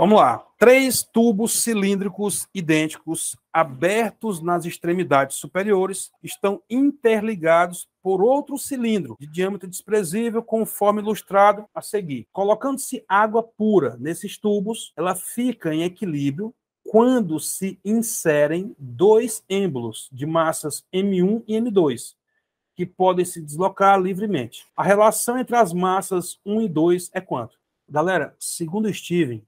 Vamos lá. Três tubos cilíndricos idênticos, abertos nas extremidades superiores, estão interligados por outro cilindro de diâmetro desprezível, conforme ilustrado a seguir. Colocando-se água pura nesses tubos, ela fica em equilíbrio quando se inserem dois êmbolos de massas M1 e M2, que podem se deslocar livremente. A relação entre as massas 1 e 2 é quanto? Galera, segundo Steven,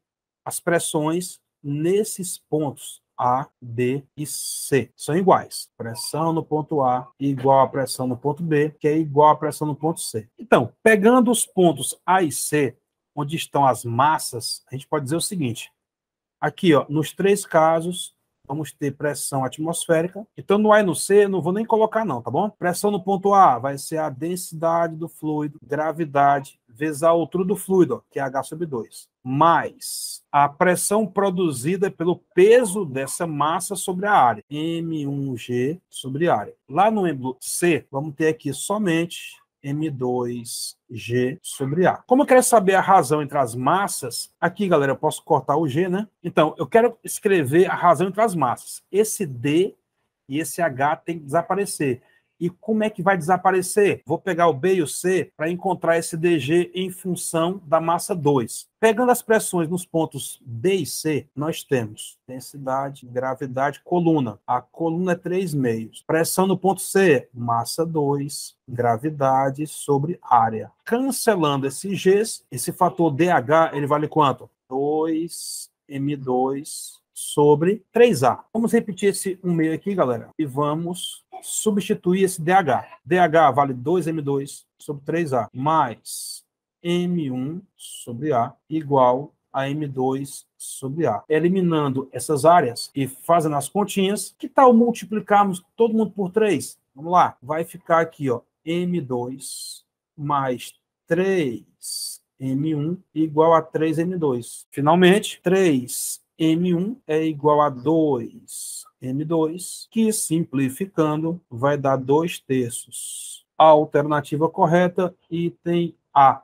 as pressões nesses pontos A, B e C são iguais. Pressão no ponto A igual à pressão no ponto B, que é igual à pressão no ponto C. Então, pegando os pontos A e C, onde estão as massas, a gente pode dizer o seguinte: aqui, ó, nos três casos, vamos ter pressão atmosférica. Então, no A e no C, não vou nem colocar, não, tá bom? Pressão no ponto A vai ser a densidade do fluido, gravidade vezes a altura do fluido, que é H sobre 2, mais a pressão produzida pelo peso dessa massa sobre a área, M1G sobre a área. Lá no êmbolo C, vamos ter aqui somente M2G sobre A. Como eu quero saber a razão entre as massas, aqui, galera, eu posso cortar o G, né? Então, eu quero escrever a razão entre as massas. Esse D e esse H tem que desaparecer. E como é que vai desaparecer? Vou pegar o B e o C para encontrar esse DG em função da massa 2. Pegando as pressões nos pontos B e C, nós temos densidade, gravidade, coluna. A coluna é 3 meios. Pressão no ponto C, massa 2, gravidade sobre área. Cancelando esse G, esse fator DH, ele vale quanto? 2M2 sobre 3A. Vamos repetir esse 1 meio aqui, galera, e vamos substituir esse DH. DH vale 2M2 sobre 3A, mais M1 sobre A igual a M2 sobre A. Eliminando essas áreas e fazendo as continhas, que tal multiplicarmos todo mundo por 3? Vamos lá, vai ficar aqui, ó, M2 mais 3M1 igual a 3M2. Finalmente, 3M1 é igual a 2 M2, que simplificando vai dar 2 terços. A alternativa correta, item A.